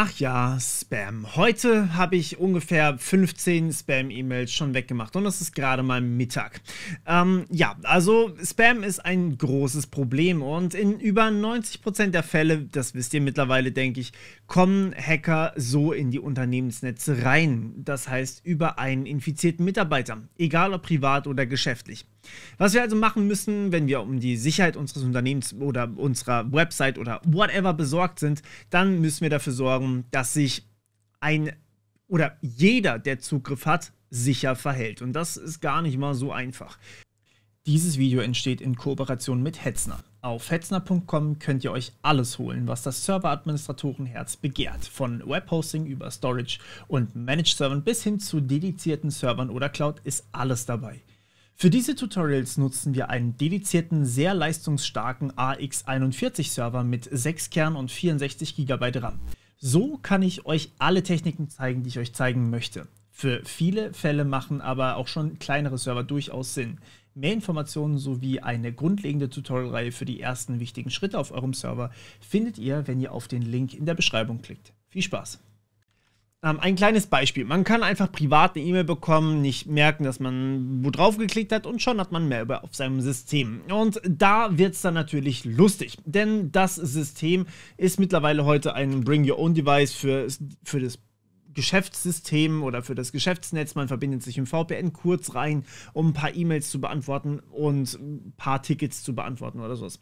Ach ja, Spam. Heute habe ich ungefähr 15 Spam-E-Mails schon weggemacht und es ist gerade mal Mittag. Ähm, ja, also Spam ist ein großes Problem und in über 90% der Fälle, das wisst ihr mittlerweile, denke ich, kommen Hacker so in die Unternehmensnetze rein, das heißt über einen infizierten Mitarbeiter, egal ob privat oder geschäftlich. Was wir also machen müssen, wenn wir um die Sicherheit unseres Unternehmens oder unserer Website oder whatever besorgt sind, dann müssen wir dafür sorgen, dass sich ein oder jeder, der Zugriff hat, sicher verhält. Und das ist gar nicht mal so einfach. Dieses Video entsteht in Kooperation mit Hetzner. Auf hetzner.com könnt ihr euch alles holen, was das Serveradministratorenherz begehrt. Von Webhosting über Storage und Managed Servern bis hin zu dedizierten Servern oder Cloud ist alles dabei. Für diese Tutorials nutzen wir einen dedizierten, sehr leistungsstarken AX41-Server mit 6 Kern und 64 GB RAM. So kann ich euch alle Techniken zeigen, die ich euch zeigen möchte. Für viele Fälle machen aber auch schon kleinere Server durchaus Sinn. Mehr Informationen sowie eine grundlegende Tutorial-Reihe für die ersten wichtigen Schritte auf eurem Server findet ihr, wenn ihr auf den Link in der Beschreibung klickt. Viel Spaß! Ähm, ein kleines Beispiel. Man kann einfach privat eine E-Mail bekommen, nicht merken, dass man wo drauf geklickt hat und schon hat man mehr auf seinem System. Und da wird es dann natürlich lustig, denn das System ist mittlerweile heute ein Bring Your Own Device für, für das Geschäftssystem oder für das Geschäftsnetz. Man verbindet sich im VPN kurz rein, um ein paar E-Mails zu beantworten und ein paar Tickets zu beantworten oder sowas.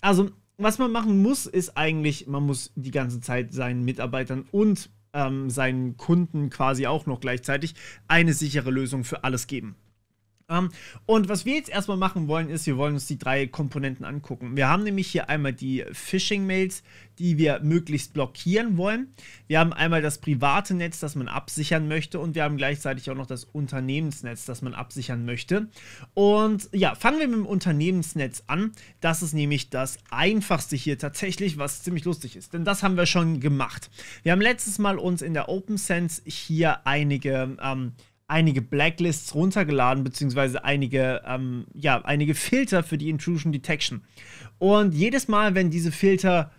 Also, was man machen muss, ist eigentlich, man muss die ganze Zeit seinen Mitarbeitern und ähm, seinen Kunden quasi auch noch gleichzeitig eine sichere Lösung für alles geben. Um, ähm, und was wir jetzt erstmal machen wollen, ist, wir wollen uns die drei Komponenten angucken. Wir haben nämlich hier einmal die Phishing-Mails, die wir möglichst blockieren wollen. Wir haben einmal das private Netz, das man absichern möchte. Und wir haben gleichzeitig auch noch das Unternehmensnetz, das man absichern möchte. Und ja, fangen wir mit dem Unternehmensnetz an. Das ist nämlich das einfachste hier tatsächlich, was ziemlich lustig ist. Denn das haben wir schon gemacht. Wir haben letztes Mal uns in der OpenSense hier einige... Ähm, einige Blacklists runtergeladen, beziehungsweise einige, ähm, ja, einige Filter für die Intrusion Detection. Und jedes Mal, wenn diese Filter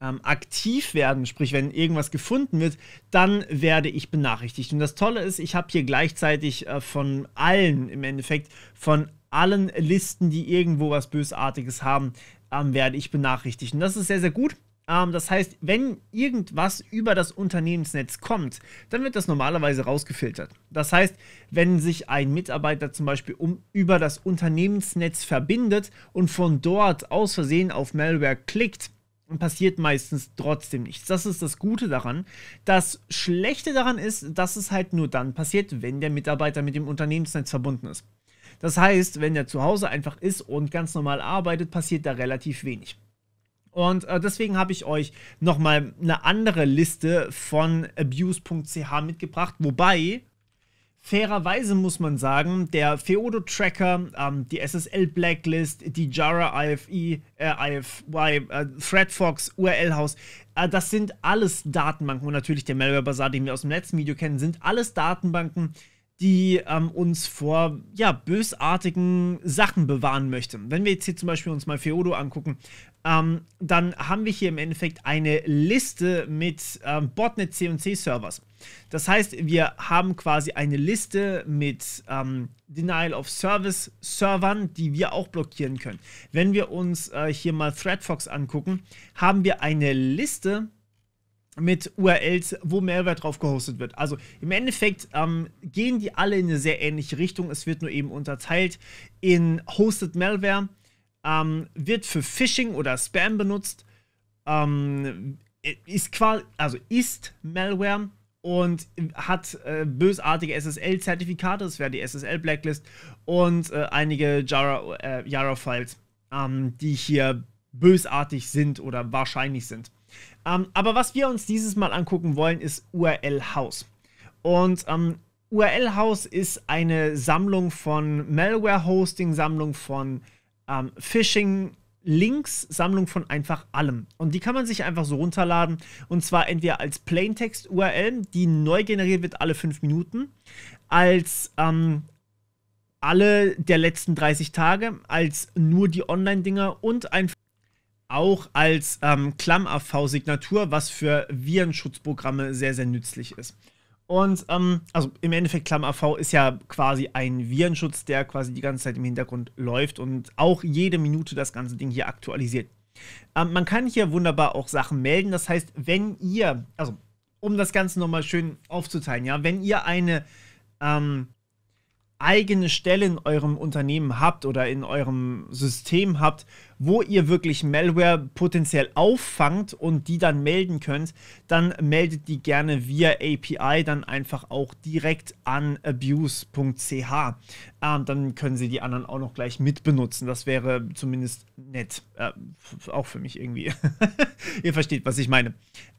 ähm, aktiv werden, sprich wenn irgendwas gefunden wird, dann werde ich benachrichtigt. Und das Tolle ist, ich habe hier gleichzeitig äh, von allen, im Endeffekt, von allen Listen, die irgendwo was Bösartiges haben, ähm, werde ich benachrichtigt. Und das ist sehr, sehr gut. Ähm, das heißt, wenn irgendwas über das Unternehmensnetz kommt, dann wird das normalerweise rausgefiltert. Das heißt, wenn sich ein Mitarbeiter zum Beispiel um, über das Unternehmensnetz verbindet und von dort aus Versehen auf Malware klickt, passiert meistens trotzdem nichts. Das ist das Gute daran. Das Schlechte daran ist, dass es halt nur dann passiert, wenn der Mitarbeiter mit dem Unternehmensnetz verbunden ist. Das heißt, wenn der zu Hause einfach ist und ganz normal arbeitet, passiert da relativ wenig. Und äh, deswegen habe ich euch nochmal eine andere Liste von abuse.ch mitgebracht. Wobei, fairerweise muss man sagen, der Feodo-Tracker, ähm, die SSL-Blacklist, die Jara IFI, e, äh, IFY, äh, ThreadFox, URL-Haus, äh, das sind alles Datenbanken. Und natürlich der Malware Bazaar, den wir aus dem letzten Video kennen, sind alles Datenbanken, äh, die ähm, uns vor ja, bösartigen Sachen bewahren möchte. Wenn wir jetzt hier zum Beispiel uns mal Feodo angucken, ähm, dann haben wir hier im Endeffekt eine Liste mit ähm, Botnet cnc servers Das heißt, wir haben quasi eine Liste mit ähm, Denial of Service Servern, die wir auch blockieren können. Wenn wir uns äh, hier mal ThreadFox angucken, haben wir eine Liste mit URLs, wo Mehrwert drauf gehostet wird. Also im Endeffekt ähm, gehen die alle in eine sehr ähnliche Richtung. Es wird nur eben unterteilt in Hosted Malware, ähm, wird für Phishing oder Spam benutzt, ähm, ist, qual also ist Malware und hat äh, bösartige SSL-Zertifikate, das wäre die SSL-Blacklist und äh, einige Jara-Files, äh, Jara ähm, die hier bösartig sind oder wahrscheinlich sind. Ähm, aber was wir uns dieses Mal angucken wollen, ist URL House. Und ähm, URL House ist eine Sammlung von Malware-Hosting, Sammlung von ähm, Phishing. Links, Sammlung von einfach allem. Und die kann man sich einfach so runterladen. Und zwar entweder als Plaintext-URL, die neu generiert wird alle fünf Minuten, als ähm, alle der letzten 30 Tage, als nur die Online-Dinger und einfach auch als ähm, Klamm-AV-Signatur, was für Virenschutzprogramme sehr, sehr nützlich ist. Und ähm, also im Endeffekt, Klamm-AV ist ja quasi ein Virenschutz, der quasi die ganze Zeit im Hintergrund läuft und auch jede Minute das ganze Ding hier aktualisiert. Ähm, man kann hier wunderbar auch Sachen melden. Das heißt, wenn ihr, also um das Ganze nochmal schön aufzuteilen, ja, wenn ihr eine ähm, eigene Stelle in eurem Unternehmen habt oder in eurem System habt, wo ihr wirklich Malware potenziell auffangt und die dann melden könnt, dann meldet die gerne via API dann einfach auch direkt an abuse.ch. Ähm, dann können sie die anderen auch noch gleich mitbenutzen. Das wäre zumindest nett. Äh, auch für mich irgendwie. ihr versteht, was ich meine.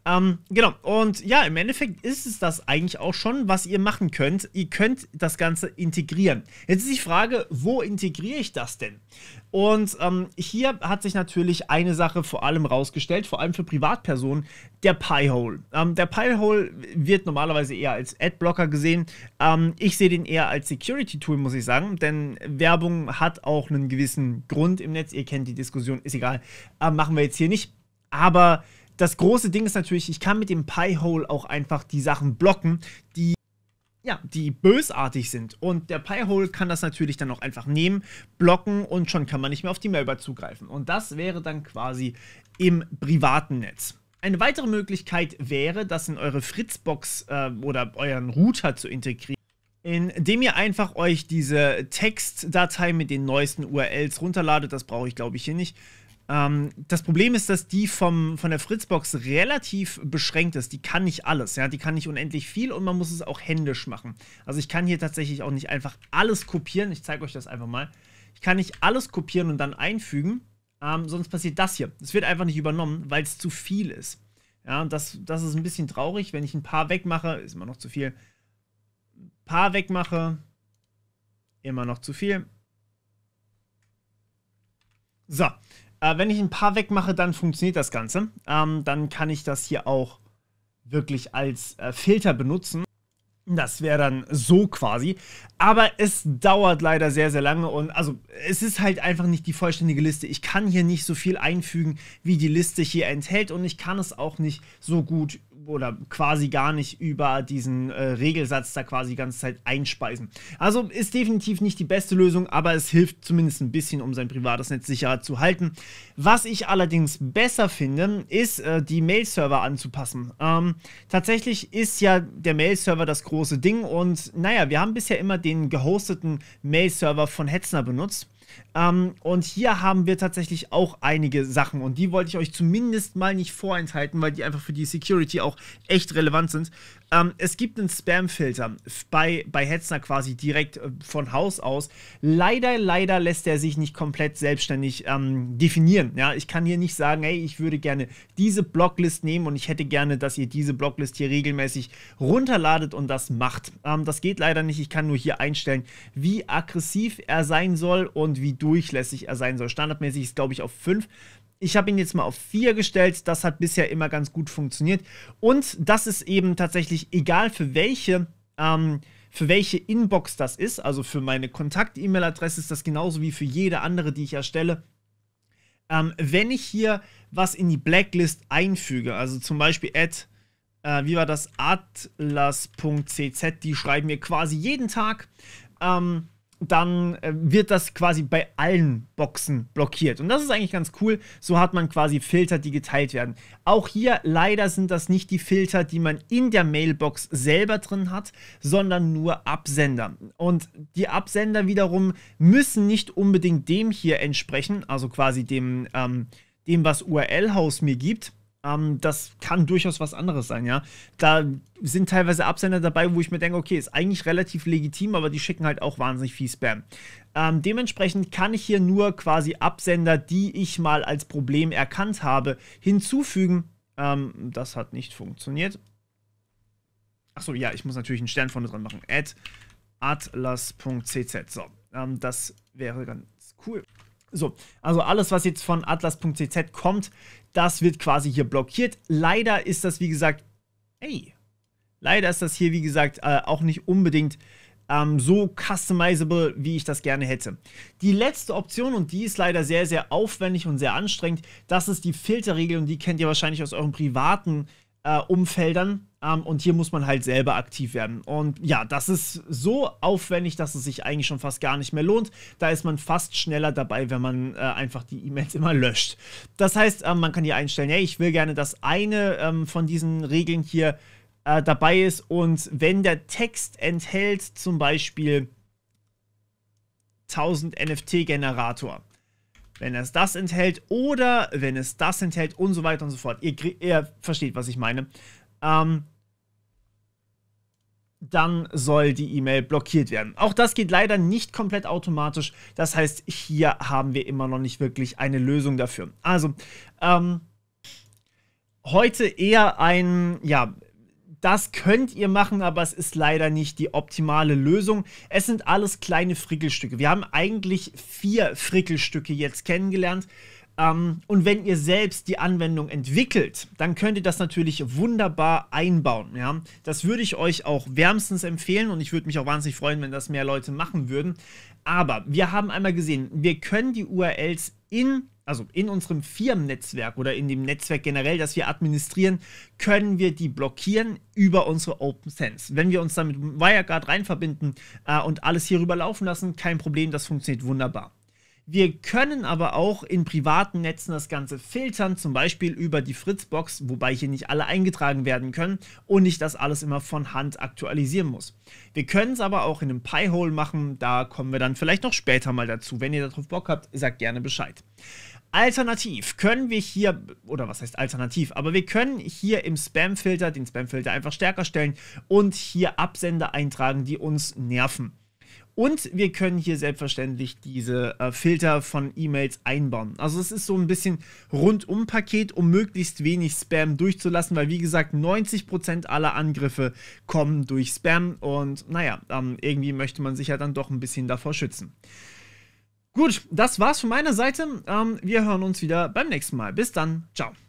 Ähm, genau. Und ja, im Endeffekt ist es das eigentlich auch schon, was ihr machen könnt. Ihr könnt das Ganze integrieren. Jetzt ist die Frage, wo integriere ich das denn? Und ähm, hier hat sich natürlich eine Sache vor allem rausgestellt, vor allem für Privatpersonen, der Piehole. Ähm, der Piehole wird normalerweise eher als Adblocker gesehen. Ähm, ich sehe den eher als Security-Tool, muss ich sagen, denn Werbung hat auch einen gewissen Grund im Netz. Ihr kennt die Diskussion, ist egal. Ähm, machen wir jetzt hier nicht. Aber das große Ding ist natürlich, ich kann mit dem Piehole auch einfach die Sachen blocken, die ja, die bösartig sind. Und der Piehole kann das natürlich dann auch einfach nehmen, blocken und schon kann man nicht mehr auf die Mailbar zugreifen. Und das wäre dann quasi im privaten Netz. Eine weitere Möglichkeit wäre, das in eure Fritzbox äh, oder euren Router zu integrieren indem ihr einfach euch diese Textdatei mit den neuesten URLs runterladet. Das brauche ich, glaube ich, hier nicht. Ähm, das Problem ist, dass die vom, von der Fritzbox relativ beschränkt ist. Die kann nicht alles, ja, die kann nicht unendlich viel und man muss es auch händisch machen. Also ich kann hier tatsächlich auch nicht einfach alles kopieren. Ich zeige euch das einfach mal. Ich kann nicht alles kopieren und dann einfügen, ähm, sonst passiert das hier. Es wird einfach nicht übernommen, weil es zu viel ist. Ja, und das, das ist ein bisschen traurig. Wenn ich ein paar wegmache, ist immer noch zu viel. Ein paar wegmache, immer noch zu viel. So, äh, wenn ich ein paar wegmache, dann funktioniert das Ganze. Ähm, dann kann ich das hier auch wirklich als äh, Filter benutzen. Das wäre dann so quasi. Aber es dauert leider sehr, sehr lange und also es ist halt einfach nicht die vollständige Liste. Ich kann hier nicht so viel einfügen, wie die Liste hier enthält und ich kann es auch nicht so gut oder quasi gar nicht über diesen äh, Regelsatz da quasi die ganze Zeit einspeisen. Also ist definitiv nicht die beste Lösung, aber es hilft zumindest ein bisschen, um sein privates Netz sicher zu halten. Was ich allerdings besser finde, ist, äh, die Mail-Server anzupassen. Ähm, tatsächlich ist ja der Mail-Server das große Ding und naja, wir haben bisher immer den gehosteten Mail-Server von Hetzner benutzt. Ähm, und hier haben wir tatsächlich auch einige Sachen und die wollte ich euch zumindest mal nicht vorenthalten, weil die einfach für die Security auch echt relevant sind. Ähm, es gibt einen Spam-Filter bei, bei Hetzner quasi direkt äh, von Haus aus. Leider, leider lässt er sich nicht komplett selbstständig ähm, definieren. Ja, ich kann hier nicht sagen, hey, ich würde gerne diese Blocklist nehmen und ich hätte gerne, dass ihr diese Blocklist hier regelmäßig runterladet und das macht. Ähm, das geht leider nicht. Ich kann nur hier einstellen, wie aggressiv er sein soll und wie durchlässig er sein soll. Standardmäßig ist, glaube ich, auf 5. Ich habe ihn jetzt mal auf 4 gestellt. Das hat bisher immer ganz gut funktioniert. Und das ist eben tatsächlich egal für welche. Ähm, für welche Inbox das ist, also für meine Kontakt-E-Mail-Adresse ist das genauso wie für jede andere, die ich erstelle. Ähm, wenn ich hier was in die Blacklist einfüge, also zum Beispiel at, äh, wie war das, atlas.cz, die schreiben mir quasi jeden Tag ähm, dann äh, wird das quasi bei allen Boxen blockiert. Und das ist eigentlich ganz cool. So hat man quasi Filter, die geteilt werden. Auch hier leider sind das nicht die Filter, die man in der Mailbox selber drin hat, sondern nur Absender. Und die Absender wiederum müssen nicht unbedingt dem hier entsprechen, also quasi dem, ähm, dem was URL-Haus mir gibt, ähm, das kann durchaus was anderes sein, ja. Da sind teilweise Absender dabei, wo ich mir denke, okay, ist eigentlich relativ legitim, aber die schicken halt auch wahnsinnig viel Spam. Ähm, dementsprechend kann ich hier nur quasi Absender, die ich mal als Problem erkannt habe, hinzufügen. Ähm, das hat nicht funktioniert. Achso, ja, ich muss natürlich einen Stern vorne dran machen. Add atlas.cz. So, ähm, das wäre ganz cool. So, also alles, was jetzt von atlas.cz kommt, das wird quasi hier blockiert. Leider ist das, wie gesagt, ey, leider ist das hier, wie gesagt, äh, auch nicht unbedingt ähm, so customizable, wie ich das gerne hätte. Die letzte Option, und die ist leider sehr, sehr aufwendig und sehr anstrengend, das ist die Filterregel und die kennt ihr wahrscheinlich aus euren privaten äh, Umfeldern. Ähm, und hier muss man halt selber aktiv werden. Und ja, das ist so aufwendig, dass es sich eigentlich schon fast gar nicht mehr lohnt. Da ist man fast schneller dabei, wenn man äh, einfach die E-Mails immer löscht. Das heißt, ähm, man kann hier einstellen, hey, ich will gerne, dass eine ähm, von diesen Regeln hier äh, dabei ist. Und wenn der Text enthält zum Beispiel 1000 NFT-Generator, wenn es das enthält oder wenn es das enthält und so weiter und so fort. Ihr, ihr versteht, was ich meine. Ähm, dann soll die E-Mail blockiert werden. Auch das geht leider nicht komplett automatisch. Das heißt, hier haben wir immer noch nicht wirklich eine Lösung dafür. Also, ähm, heute eher ein, ja, das könnt ihr machen, aber es ist leider nicht die optimale Lösung. Es sind alles kleine Frickelstücke. Wir haben eigentlich vier Frickelstücke jetzt kennengelernt. Ähm, und wenn ihr selbst die Anwendung entwickelt, dann könnt ihr das natürlich wunderbar einbauen. Ja? Das würde ich euch auch wärmstens empfehlen und ich würde mich auch wahnsinnig freuen, wenn das mehr Leute machen würden. Aber wir haben einmal gesehen, wir können die URLs in also in unserem Firmennetzwerk oder in dem Netzwerk generell, das wir administrieren, können wir die blockieren über unsere Open Sense. Wenn wir uns dann mit WireGuard reinverbinden äh, und alles hier rüber laufen lassen, kein Problem, das funktioniert wunderbar. Wir können aber auch in privaten Netzen das Ganze filtern, zum Beispiel über die Fritzbox, wobei hier nicht alle eingetragen werden können und ich das alles immer von Hand aktualisieren muss. Wir können es aber auch in einem Pi-Hole machen, da kommen wir dann vielleicht noch später mal dazu. Wenn ihr darauf Bock habt, sagt gerne Bescheid. Alternativ können wir hier, oder was heißt alternativ, aber wir können hier im Spam-Filter den Spam-Filter einfach stärker stellen und hier Absender eintragen, die uns nerven. Und wir können hier selbstverständlich diese äh, Filter von E-Mails einbauen. Also es ist so ein bisschen Rundum-Paket, um möglichst wenig Spam durchzulassen, weil wie gesagt, 90% aller Angriffe kommen durch Spam und naja, ähm, irgendwie möchte man sich ja dann doch ein bisschen davor schützen. Gut, das war's von meiner Seite. Ähm, wir hören uns wieder beim nächsten Mal. Bis dann. Ciao.